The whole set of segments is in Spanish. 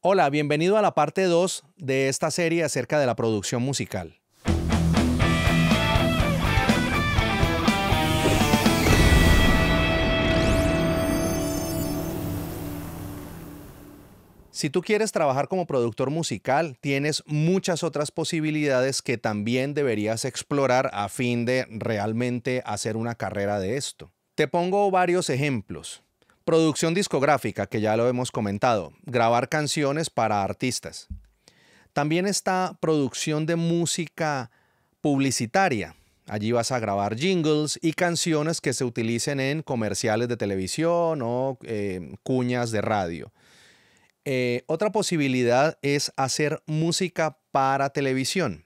Hola, bienvenido a la parte 2 de esta serie acerca de la producción musical. Si tú quieres trabajar como productor musical, tienes muchas otras posibilidades que también deberías explorar a fin de realmente hacer una carrera de esto. Te pongo varios ejemplos. Producción discográfica, que ya lo hemos comentado, grabar canciones para artistas. También está producción de música publicitaria. Allí vas a grabar jingles y canciones que se utilicen en comerciales de televisión o em, cuñas de radio. Eh, otra posibilidad es hacer música para televisión.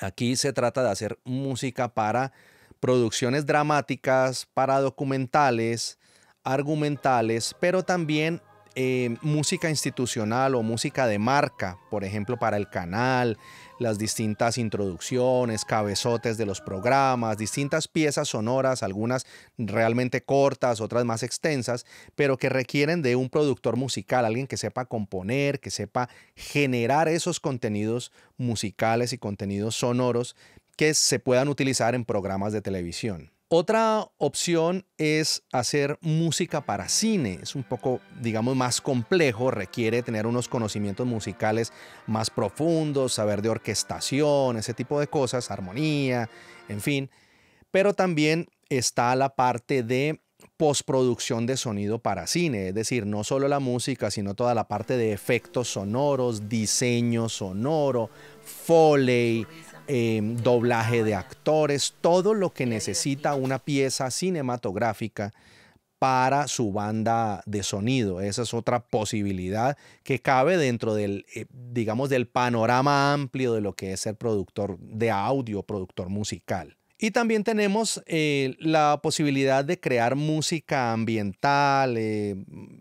Aquí se trata de hacer música para producciones dramáticas, para documentales, argumentales, pero también eh, música institucional o música de marca, por ejemplo, para el canal, las distintas introducciones, cabezotes de los programas, distintas piezas sonoras, algunas realmente cortas, otras más extensas, pero que requieren de un productor musical, alguien que sepa componer, que sepa generar esos contenidos musicales y contenidos sonoros que se puedan utilizar en programas de televisión. Otra opción es hacer música para cine. Es un poco, digamos, más complejo, requiere tener unos conocimientos musicales más profundos, saber de orquestación, ese tipo de cosas, armonía, en fin. Pero también está la parte de postproducción de sonido para cine, es decir, no solo la música, sino toda la parte de efectos sonoros, diseño sonoro, foley, Em, doblaje de actores, todo lo que necesita una pieza cinematográfica para su banda de sonido. Esa es otra posibilidad que cabe dentro del, eh, digamos, del panorama amplio de lo que es el productor de audio, productor musical. Y también tenemos eh, la posibilidad de crear música ambiental, eh,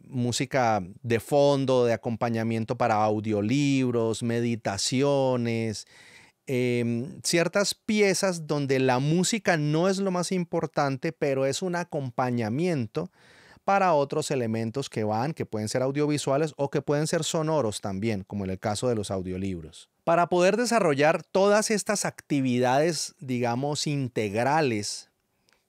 música de fondo, de acompañamiento para audiolibros, meditaciones, Em, ciertas piezas donde la música no es lo más importante, pero es un acompañamiento para otros elementos que van, que pueden ser audiovisuales o que pueden ser sonoros también, como en el caso de los audiolibros. Para poder desarrollar todas estas actividades, digamos, integrales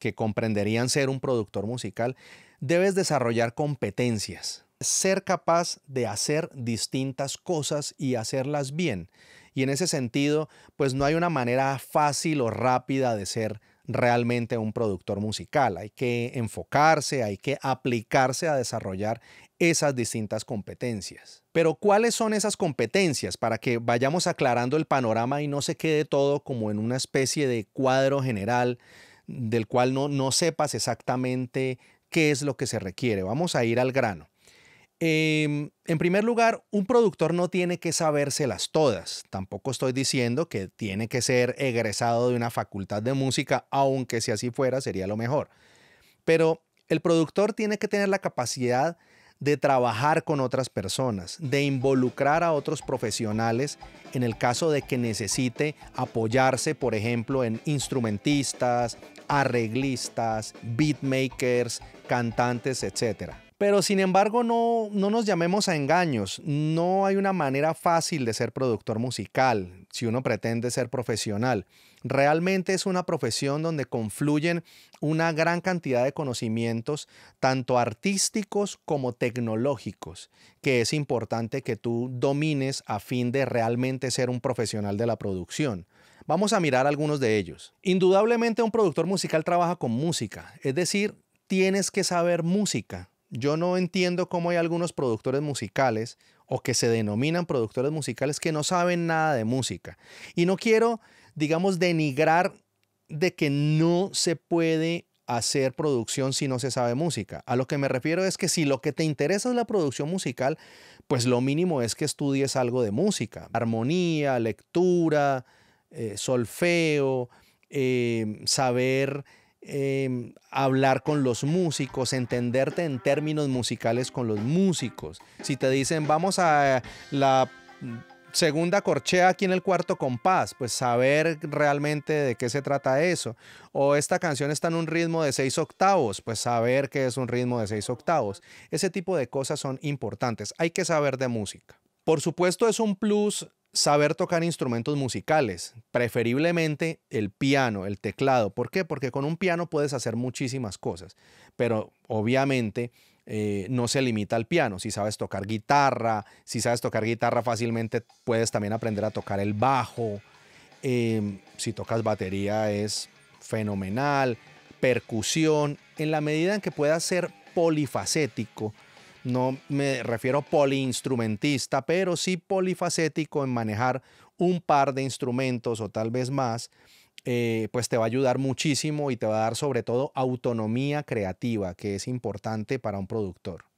que comprenderían ser un productor musical, debes desarrollar competencias, ser capaz de hacer distintas cosas y hacerlas bien. Y en ese sentido, pues no hay una manera fácil o rápida de ser realmente un productor musical. Hay que enfocarse, hay que aplicarse a desarrollar esas distintas competencias. Pero ¿cuáles son esas competencias para que vayamos aclarando el panorama y no se quede todo como en una especie de cuadro general del cual no, no sepas exactamente qué es lo que se requiere? Vamos a ir al grano. Em, en primer lugar, un productor no tiene que sabérselas todas. Tampoco estoy diciendo que tiene que ser egresado de una facultad de música, aunque si así fuera sería lo mejor. Pero el productor tiene que tener la capacidad de trabajar con otras personas, de involucrar a otros profesionales en el caso de que necesite apoyarse, por ejemplo, en instrumentistas, arreglistas, beatmakers, cantantes, etcétera. Pero sin embargo, no, nos llamemos a engaños. No hay una manera fácil de ser productor musical si uno pretende ser profesional. Realmente es una profesión donde confluyen una gran cantidad de conocimientos, tanto artísticos como tecnológicos, que es importante que tú domines a fin de realmente ser un profesional de la producción. Vamos a mirar algunos de ellos. Indudablemente un productor musical trabaja con música, es decir, tienes que saber música yo no entiendo cómo hay algunos productores musicales o que se denominan productores musicales que no saben nada de música. Y no quiero, digamos, denigrar de que no se puede hacer producción si no se sabe música. A lo que me refiero es que si lo que te interesa es la producción musical, pues lo mínimo es que estudies algo de música. Armonía, lectura, eh, solfeo, eh, saber Em, hablar con los músicos, entenderte en términos musicales con los músicos. Si te dicen, vamos a la segunda corchea aquí en el cuarto compás, pues saber realmente de qué se trata eso. O esta canción está en un ritmo de seis octavos, pues saber qué es un ritmo de seis octavos. Ese tipo de cosas son importantes, hay que saber de música. Por supuesto es un plus saber tocar instrumentos musicales, preferiblemente el piano, el teclado. ¿Por qué? Porque con un piano puedes hacer muchísimas cosas, pero obviamente eh, no se limita al piano. Si sabes tocar guitarra, si sabes tocar guitarra fácilmente, puedes también aprender a tocar el bajo. Em, si tocas batería es fenomenal, percusión, en la medida en que puedas ser polifacético, no me refiero poliinstrumentista, pero sí polifacético en manejar un par de instrumentos o tal vez más, eh, pues te va a ayudar muchísimo y te va a dar sobre todo autonomía creativa, que es importante para un productor.